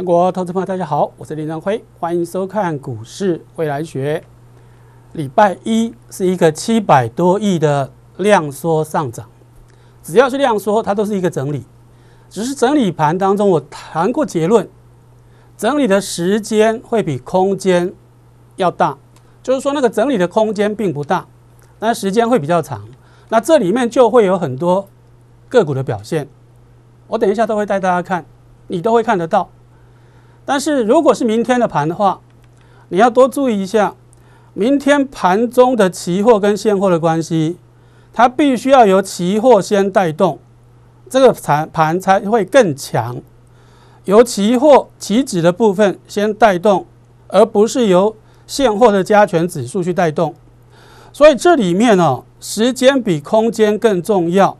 全国投资朋友，大家好，我是林章辉，欢迎收看《股市未来学》。礼拜一是一个七百多亿的量缩上涨，只要是量缩，它都是一个整理。只是整理盘当中，我谈过结论，整理的时间会比空间要大，就是说那个整理的空间并不大，但时间会比较长。那这里面就会有很多个股的表现，我等一下都会带大家看，你都会看得到。但是，如果是明天的盘的话，你要多注意一下，明天盘中的期货跟现货的关系，它必须要由期货先带动，这个盘盘才会更强，由期货期指的部分先带动，而不是由现货的加权指数去带动。所以这里面哦，时间比空间更重要，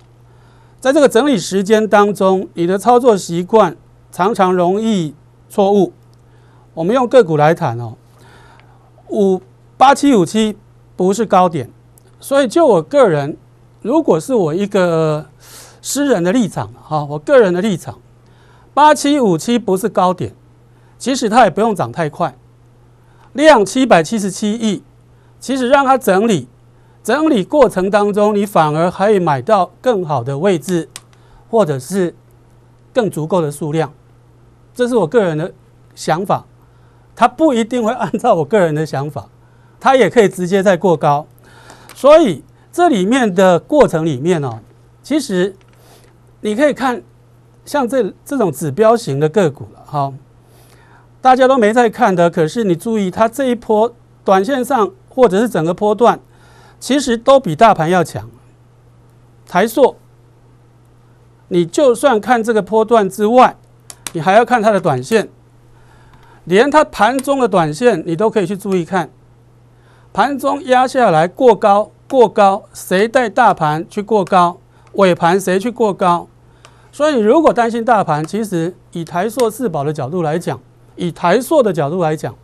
在这个整理时间当中，你的操作习惯常常容易。错误，我们用个股来谈哦。五八七五七不是高点，所以就我个人，如果是我一个私人的立场哈，我个人的立场，八七五七不是高点，其实它也不用涨太快，量七百七十七亿，其实让它整理，整理过程当中，你反而可以买到更好的位置，或者是更足够的数量。这是我个人的想法，它不一定会按照我个人的想法，它也可以直接在过高，所以这里面的过程里面呢，其实你可以看像这这种指标型的个股了，大家都没在看的，可是你注意它这一波短线上或者是整个波段，其实都比大盘要强。台硕，你就算看这个波段之外。你还要看它的短线，连它盘中的短线你都可以去注意看，盘中压下来过高过高，谁带大盘去过高？尾盘谁去过高？所以如果担心大盘，其实以台硕四宝的角度来讲，以台硕的角度来讲，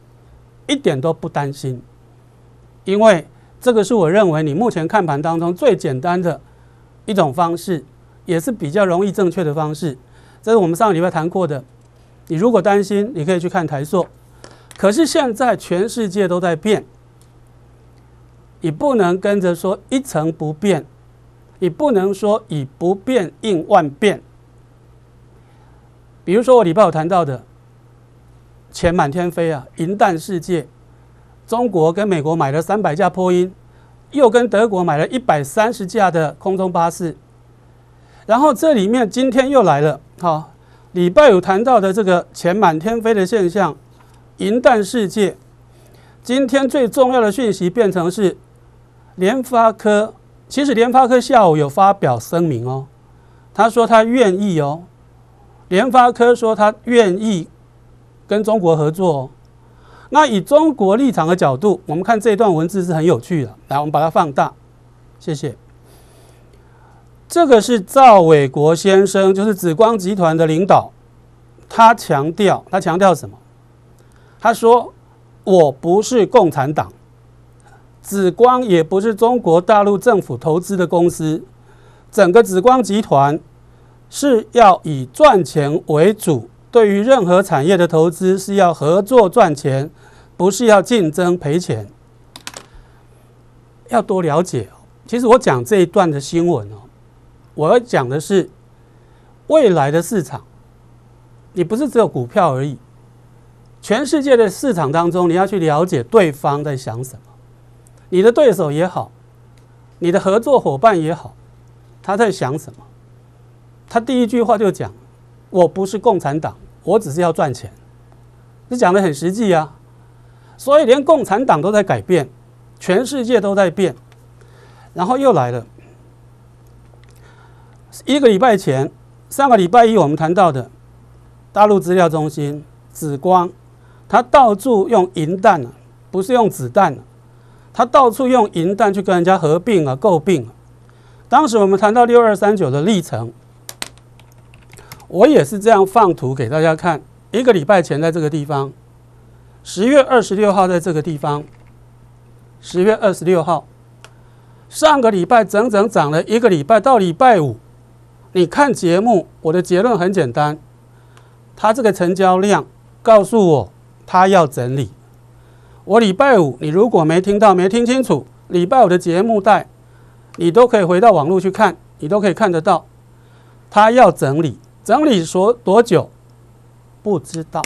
一点都不担心，因为这个是我认为你目前看盘当中最简单的一种方式，也是比较容易正确的方式。这是我们上个礼拜谈过的。你如果担心，你可以去看台塑。可是现在全世界都在变，你不能跟着说一成不变，你不能说以不变应万变。比如说我礼拜五谈到的，钱满天飞啊，银弹世界，中国跟美国买了三百架波音，又跟德国买了一百三十架的空中巴士。然后这里面今天又来了，好，礼拜有谈到的这个钱满天飞的现象，银弹世界。今天最重要的讯息变成是联发科，其实联发科下午有发表声明哦，他说他愿意哦，联发科说他愿意跟中国合作。哦。那以中国立场的角度，我们看这段文字是很有趣的，来，我们把它放大，谢谢。这个是赵伟国先生，就是紫光集团的领导，他强调，他强调什么？他说：“我不是共产党，紫光也不是中国大陆政府投资的公司。整个紫光集团是要以赚钱为主，对于任何产业的投资是要合作赚钱，不是要竞争赔钱。要多了解。其实我讲这一段的新闻哦。”我要讲的是，未来的市场，你不是只有股票而已。全世界的市场当中，你要去了解对方在想什么，你的对手也好，你的合作伙伴也好，他在想什么？他第一句话就讲：“我不是共产党，我只是要赚钱。”你讲的很实际啊！所以连共产党都在改变，全世界都在变，然后又来了。一个礼拜前，上个礼拜一我们谈到的大陆资料中心紫光，他到处用银弹，不是用子弹，他到处用银弹去跟人家合并啊、诟病。当时我们谈到六二三九的历程，我也是这样放图给大家看。一个礼拜前，在这个地方，十月二十六号，在这个地方，十月二十六号，上个礼拜整整涨了一个礼拜，到礼拜五。你看节目，我的结论很简单，他这个成交量告诉我，他要整理。我礼拜五，你如果没听到、没听清楚，礼拜五的节目带，你都可以回到网络去看，你都可以看得到，他要整理，整理说多久不知道，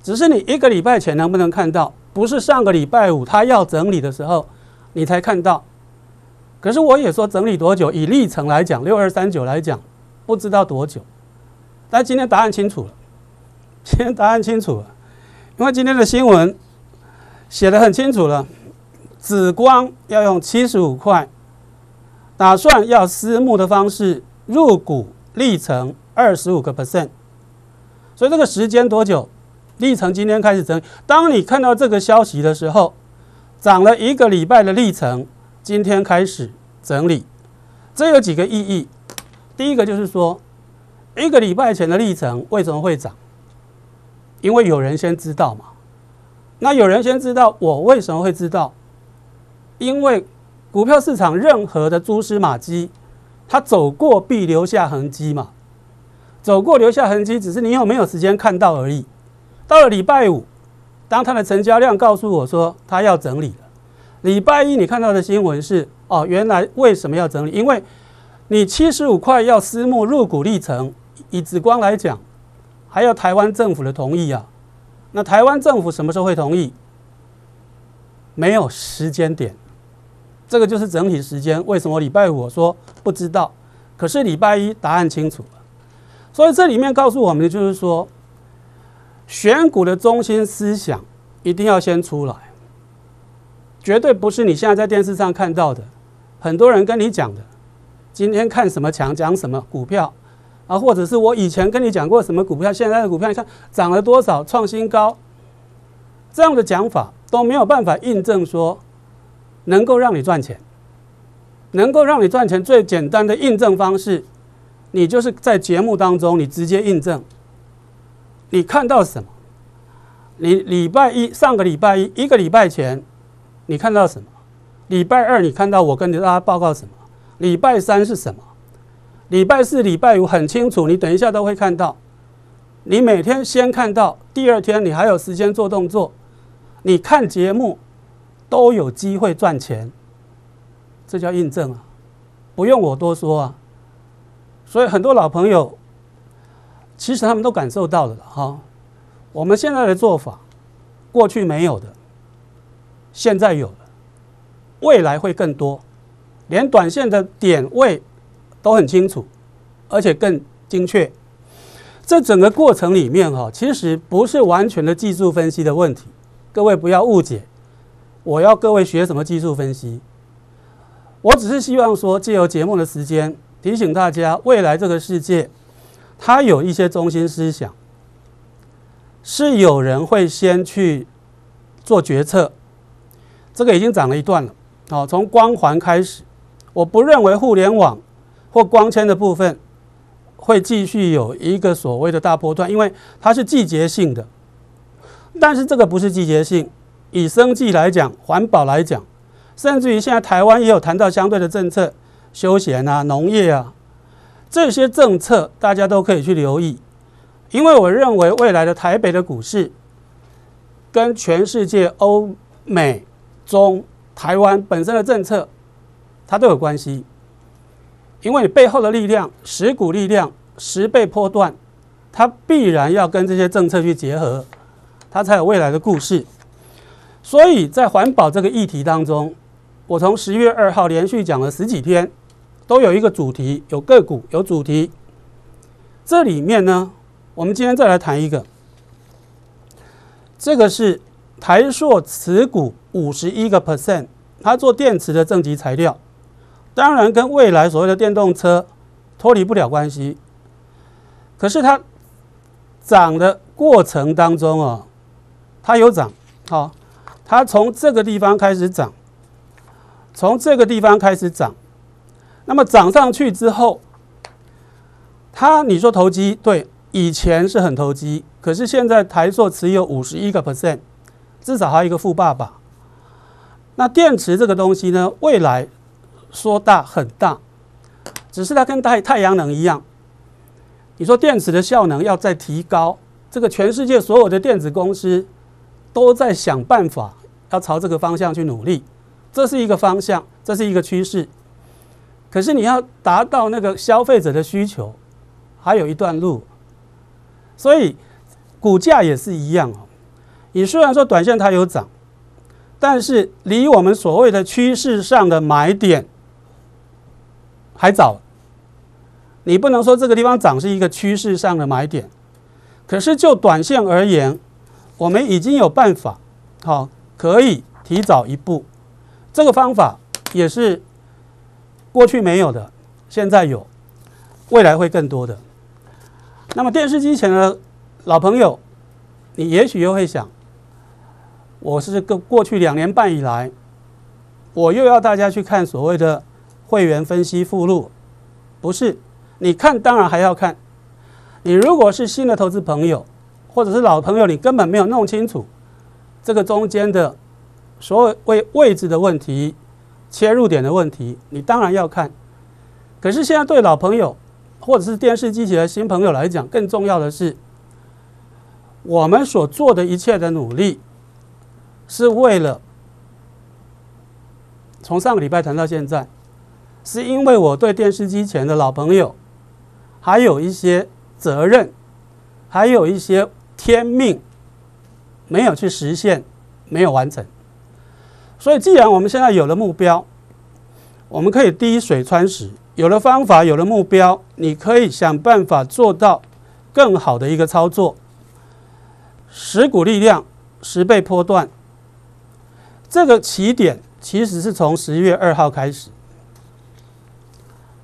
只是你一个礼拜前能不能看到，不是上个礼拜五他要整理的时候，你才看到。可是我也说整理多久？以历程来讲，六二三九来讲，不知道多久。但今天答案清楚了，今天答案清楚了，因为今天的新闻写的很清楚了。紫光要用七十五块，打算要私募的方式入股历程二十五个 percent，所以这个时间多久？历程今天开始理。当你看到这个消息的时候，涨了一个礼拜的历程，今天开始。整理，这有几个意义。第一个就是说，一个礼拜前的历程为什么会涨？因为有人先知道嘛。那有人先知道，我为什么会知道？因为股票市场任何的蛛丝马迹，它走过必留下痕迹嘛。走过留下痕迹，只是你有没有时间看到而已。到了礼拜五，当它的成交量告诉我说它要整理了。礼拜一你看到的新闻是。哦，原来为什么要整理？因为你七十五块要私募入股历程，以紫光来讲，还要台湾政府的同意啊。那台湾政府什么时候会同意？没有时间点，这个就是整体时间。为什么礼拜五说不知道？可是礼拜一答案清楚了。所以这里面告诉我们，的就是说选股的中心思想一定要先出来，绝对不是你现在在电视上看到的。很多人跟你讲的，今天看什么强，讲什么股票啊，或者是我以前跟你讲过什么股票，现在的股票你看涨了多少，创新高，这样的讲法都没有办法印证说能够让你赚钱。能够让你赚钱最简单的印证方式，你就是在节目当中，你直接印证，你看到什么？你礼拜一上个礼拜一一个礼拜前，你看到什么？礼拜二你看到我跟大家报告什么？礼拜三是什么？礼拜四、礼拜五很清楚，你等一下都会看到。你每天先看到第二天，你还有时间做动作。你看节目都有机会赚钱，这叫印证啊！不用我多说啊。所以很多老朋友其实他们都感受到了哈。我们现在的做法，过去没有的，现在有了。未来会更多，连短线的点位都很清楚，而且更精确。这整个过程里面哈，其实不是完全的技术分析的问题，各位不要误解。我要各位学什么技术分析？我只是希望说，借由节目的时间提醒大家，未来这个世界它有一些中心思想，是有人会先去做决策。这个已经涨了一段了。好，从光环开始，我不认为互联网或光纤的部分会继续有一个所谓的大波段，因为它是季节性的。但是这个不是季节性，以生计来讲，环保来讲，甚至于现在台湾也有谈到相对的政策，休闲啊、农业啊这些政策，大家都可以去留意，因为我认为未来的台北的股市跟全世界欧美中。台湾本身的政策，它都有关系，因为你背后的力量，十股力量，十倍破断，它必然要跟这些政策去结合，它才有未来的故事。所以在环保这个议题当中，我从十一月二号连续讲了十几天，都有一个主题，有个股，有主题。这里面呢，我们今天再来谈一个，这个是。台硕持股五十一个 percent，它做电池的正极材料，当然跟未来所谓的电动车脱离不了关系。可是它涨的过程当中哦，它有涨，好，它从这个地方开始涨，从这个地方开始涨，那么涨上去之后，它你说投机，对，以前是很投机，可是现在台硕持有五十一个 percent。至少还有一个富爸爸。那电池这个东西呢？未来说大很大，只是它跟太太阳能一样。你说电池的效能要再提高，这个全世界所有的电子公司都在想办法，要朝这个方向去努力，这是一个方向，这是一个趋势。可是你要达到那个消费者的需求，还有一段路。所以股价也是一样哦。你虽然说短线它有涨，但是离我们所谓的趋势上的买点还早。你不能说这个地方涨是一个趋势上的买点，可是就短线而言，我们已经有办法，好，可以提早一步。这个方法也是过去没有的，现在有，未来会更多的。那么电视机前的老朋友，你也许又会想。我是个过去两年半以来，我又要大家去看所谓的会员分析附录，不是？你看，当然还要看。你如果是新的投资朋友，或者是老朋友，你根本没有弄清楚这个中间的所有位位置的问题、切入点的问题，你当然要看。可是现在对老朋友或者是电视机前的新朋友来讲，更重要的是我们所做的一切的努力。是为了从上个礼拜谈到现在，是因为我对电视机前的老朋友，还有一些责任，还有一些天命，没有去实现，没有完成。所以，既然我们现在有了目标，我们可以滴水穿石。有了方法，有了目标，你可以想办法做到更好的一个操作。十股力量，十倍波段。这个起点其实是从十一月二号开始，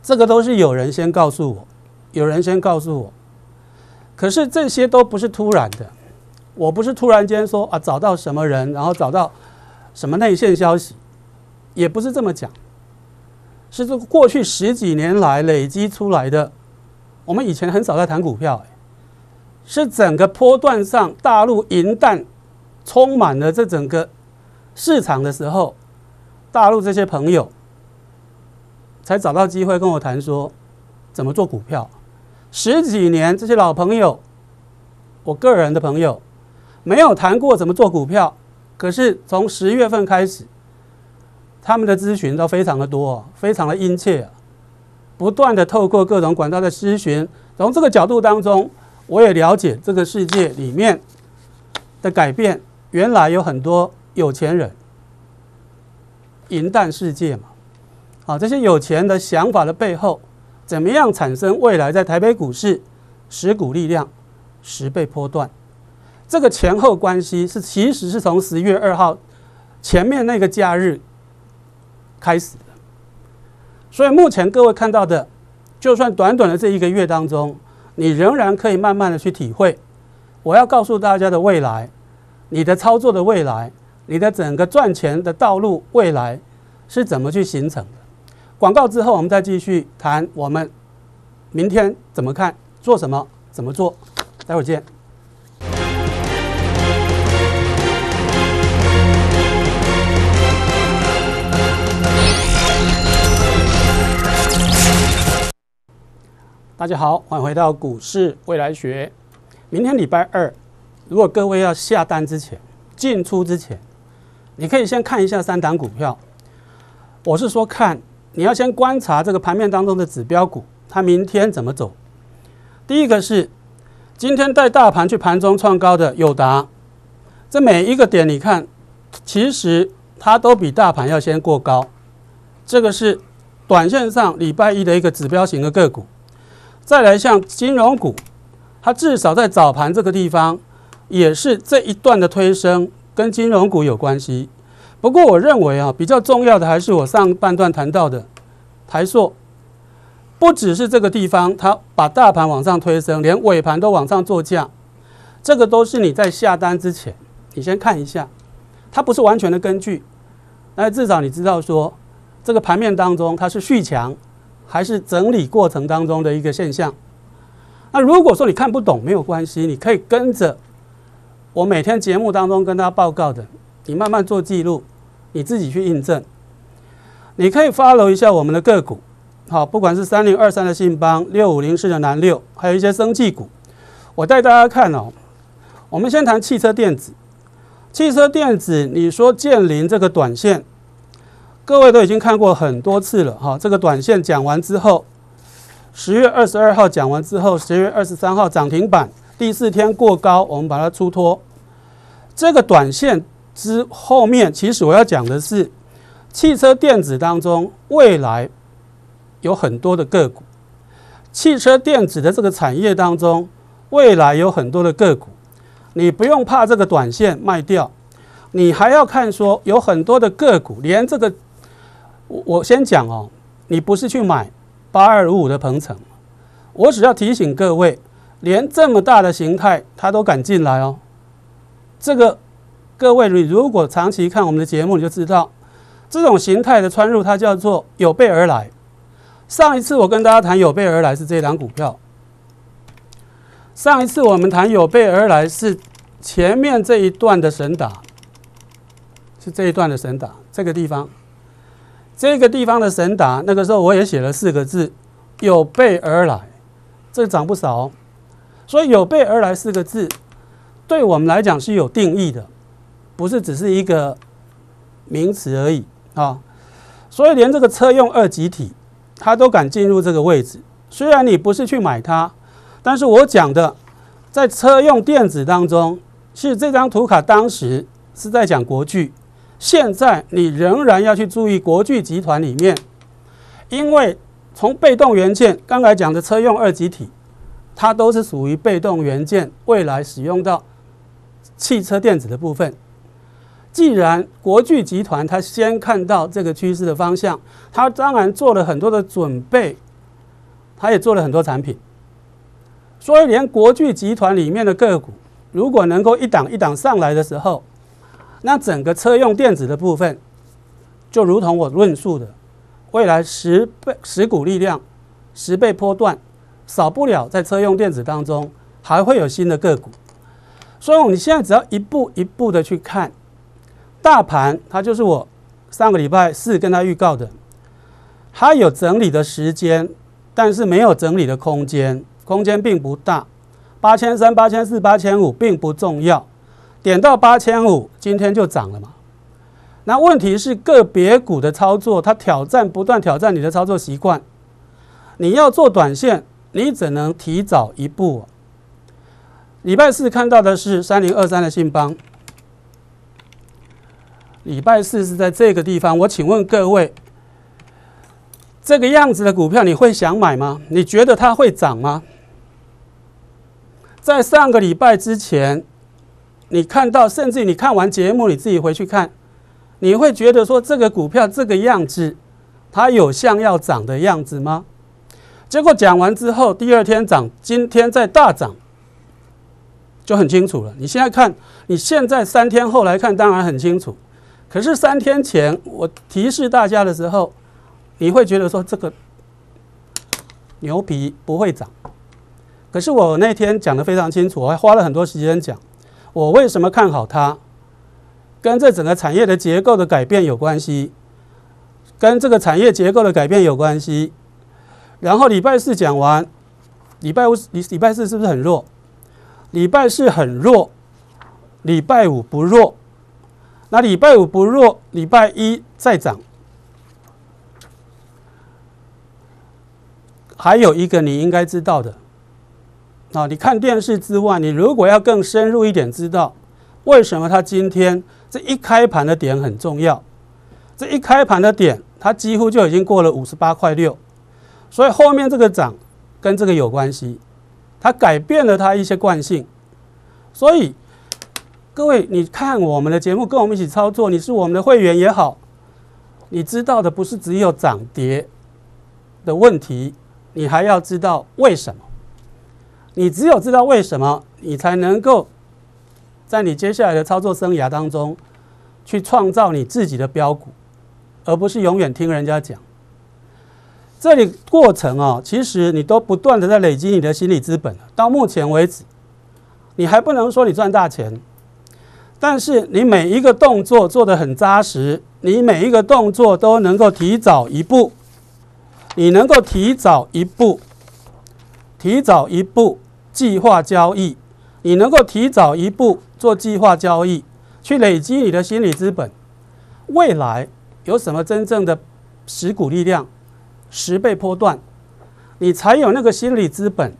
这个都是有人先告诉我，有人先告诉我。可是这些都不是突然的，我不是突然间说啊找到什么人，然后找到什么内线消息，也不是这么讲，是这过去十几年来累积出来的。我们以前很少在谈股票，是整个波段上大陆银弹充满了这整个。市场的时候，大陆这些朋友才找到机会跟我谈说怎么做股票。十几年这些老朋友，我个人的朋友没有谈过怎么做股票。可是从十月份开始，他们的咨询都非常的多，非常的殷切，不断的透过各种管道的咨询。从这个角度当中，我也了解这个世界里面的改变。原来有很多。有钱人，银淡世界嘛，啊，这些有钱的想法的背后，怎么样产生未来在台北股市十股力量十倍波段？这个前后关系是其实是从十月二号前面那个假日开始的，所以目前各位看到的，就算短短的这一个月当中，你仍然可以慢慢的去体会。我要告诉大家的未来，你的操作的未来。你的整个赚钱的道路未来是怎么去形成的？广告之后，我们再继续谈我们明天怎么看、做什么、怎么做。待会儿见。大家好，欢迎回到股市未来学。明天礼拜二，如果各位要下单之前、进出之前。你可以先看一下三档股票，我是说看，你要先观察这个盘面当中的指标股，它明天怎么走。第一个是今天带大盘去盘中创高的友达，这每一个点你看，其实它都比大盘要先过高。这个是短线上礼拜一的一个指标型的个股。再来像金融股，它至少在早盘这个地方也是这一段的推升。跟金融股有关系，不过我认为啊，比较重要的还是我上半段谈到的台硕，不只是这个地方，它把大盘往上推升，连尾盘都往上做价，这个都是你在下单之前，你先看一下，它不是完全的根据，那至少你知道说，这个盘面当中它是续强，还是整理过程当中的一个现象，那如果说你看不懂没有关系，你可以跟着。我每天节目当中跟大家报告的，你慢慢做记录，你自己去印证。你可以 follow 一下我们的个股，好，不管是三零二三的信邦、六五零四的南六，还有一些生技股，我带大家看哦。我们先谈汽车电子，汽车电子，你说建林这个短线，各位都已经看过很多次了哈。这个短线讲完之后，十月二十二号讲完之后，十月二十三号涨停板。第四天过高，我们把它出脱。这个短线之后面，其实我要讲的是，汽车电子当中未来有很多的个股。汽车电子的这个产业当中，未来有很多的个股。你不用怕这个短线卖掉，你还要看说有很多的个股。连这个，我我先讲哦，你不是去买八二五五的鹏程，我只要提醒各位。连这么大的形态，他都敢进来哦！这个，各位，你如果长期看我们的节目，你就知道，这种形态的穿入，它叫做有备而来。上一次我跟大家谈有备而来是这档股票，上一次我们谈有备而来是前面这一段的神打，是这一段的神打，这个地方，这个地方的神打，那个时候我也写了四个字：有备而来。这涨不少哦。所以“有备而来”四个字，对我们来讲是有定义的，不是只是一个名词而已啊。所以连这个车用二级体，他都敢进入这个位置。虽然你不是去买它，但是我讲的在车用电子当中，是这张图卡当时是在讲国巨。现在你仍然要去注意国巨集团里面，因为从被动元件，刚才讲的车用二级体。它都是属于被动元件，未来使用到汽车电子的部分。既然国巨集团它先看到这个趋势的方向，它当然做了很多的准备，它也做了很多产品。所以，连国巨集团里面的个股，如果能够一档一档上来的时候，那整个车用电子的部分，就如同我论述的，未来十倍十股力量，十倍波段。少不了在车用电子当中，还会有新的个股。所以，你现在只要一步一步的去看大盘，它就是我上个礼拜四跟它预告的，它有整理的时间，但是没有整理的空间，空间并不大。八千三、八千四、八千五并不重要，点到八千五，今天就涨了嘛。那问题是个别股的操作，它挑战不断挑战你的操作习惯，你要做短线。你怎能提早一步？礼拜四看到的是三零二三的信邦。礼拜四是在这个地方，我请问各位，这个样子的股票你会想买吗？你觉得它会涨吗？在上个礼拜之前，你看到，甚至你看完节目，你自己回去看，你会觉得说这个股票这个样子，它有像要涨的样子吗？结果讲完之后，第二天涨，今天再大涨，就很清楚了。你现在看，你现在三天后来看，当然很清楚。可是三天前我提示大家的时候，你会觉得说这个牛皮不会涨。可是我那天讲的非常清楚，我还花了很多时间讲，我为什么看好它，跟这整个产业的结构的改变有关系，跟这个产业结构的改变有关系。然后礼拜四讲完，礼拜五、礼拜四是不是很弱？礼拜四很弱，礼拜五不弱。那礼拜五不弱，礼拜一再涨。还有一个你应该知道的，啊，你看电视之外，你如果要更深入一点知道，为什么它今天这一开盘的点很重要？这一开盘的点，它几乎就已经过了五十八块六。所以后面这个涨跟这个有关系，它改变了它一些惯性。所以各位，你看我们的节目，跟我们一起操作，你是我们的会员也好，你知道的不是只有涨跌的问题，你还要知道为什么。你只有知道为什么，你才能够在你接下来的操作生涯当中，去创造你自己的标股，而不是永远听人家讲。这里过程哦，其实你都不断的在累积你的心理资本到目前为止，你还不能说你赚大钱，但是你每一个动作做得很扎实，你每一个动作都能够提早一步，你能够提早一步，提早一步计划交易，你能够提早一步做计划交易，去累积你的心理资本。未来有什么真正的持股力量？十倍波段，你才有那个心理资本，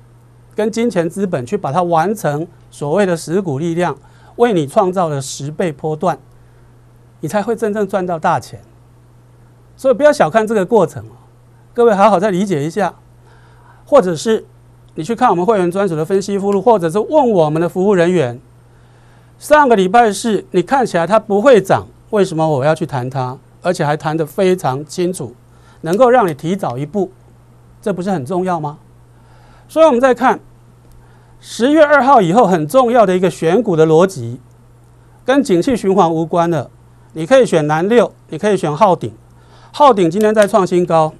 跟金钱资本去把它完成所谓的十股力量，为你创造了十倍波段，你才会真正赚到大钱。所以不要小看这个过程各位好好再理解一下，或者是你去看我们会员专属的分析附录，或者是问我们的服务人员。上个礼拜是你看起来它不会涨，为什么我要去谈它，而且还谈得非常清楚。能够让你提早一步，这不是很重要吗？所以，我们再看十月二号以后很重要的一个选股的逻辑，跟景气循环无关的，你可以选南六，你可以选昊鼎。昊鼎今天在创新高，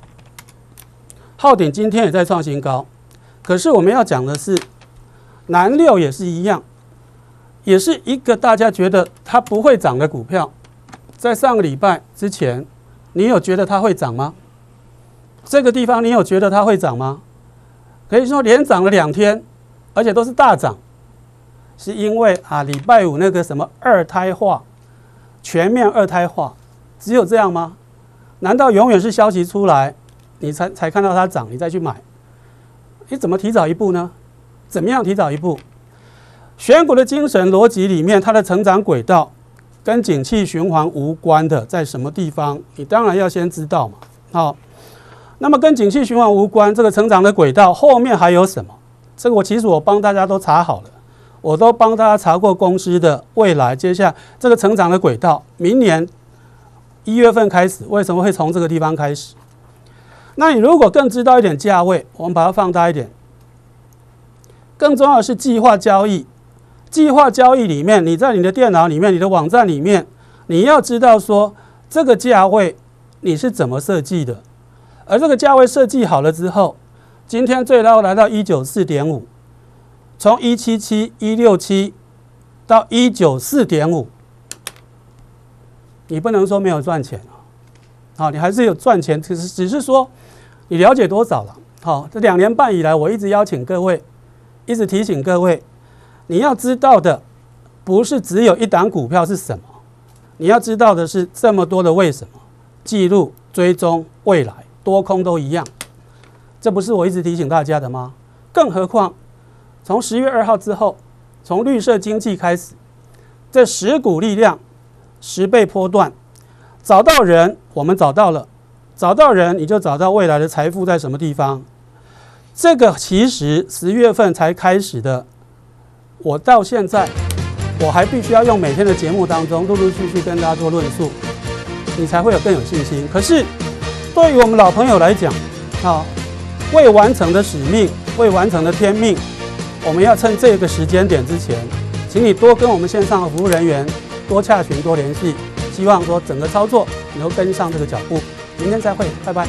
昊鼎今天也在创新高。可是，我们要讲的是南六也是一样，也是一个大家觉得它不会涨的股票。在上个礼拜之前，你有觉得它会涨吗？这个地方你有觉得它会涨吗？可以说连涨了两天，而且都是大涨，是因为啊礼拜五那个什么二胎化，全面二胎化，只有这样吗？难道永远是消息出来，你才才看到它涨，你再去买，你怎么提早一步呢？怎么样提早一步？选股的精神逻辑里面，它的成长轨道跟景气循环无关的，在什么地方？你当然要先知道嘛。好。那么跟景气循环无关，这个成长的轨道后面还有什么？这个我其实我帮大家都查好了，我都帮大家查过公司的未来。接下来这个成长的轨道，明年一月份开始，为什么会从这个地方开始？那你如果更知道一点价位，我们把它放大一点。更重要的是计划交易，计划交易里面，你在你的电脑里面、你的网站里面，你要知道说这个价位你是怎么设计的。而这个价位设计好了之后，今天最高来到一九四点五，从一七七一六七到一九四点五，你不能说没有赚钱啊，好，你还是有赚钱，只是只是说你了解多少了。好，这两年半以来，我一直邀请各位，一直提醒各位，你要知道的不是只有一档股票是什么，你要知道的是这么多的为什么，记录追踪未来。多空都一样，这不是我一直提醒大家的吗？更何况，从十月二号之后，从绿色经济开始，这十股力量，十倍波段，找到人，我们找到了，找到人，你就找到未来的财富在什么地方。这个其实十月份才开始的，我到现在我还必须要用每天的节目当中陆陆续续跟大家做论述，你才会有更有信心。可是。对于我们老朋友来讲，啊，未完成的使命，未完成的天命，我们要趁这个时间点之前，请你多跟我们线上的服务人员多洽询多联系，希望说整个操作能够跟上这个脚步。明天再会，拜拜。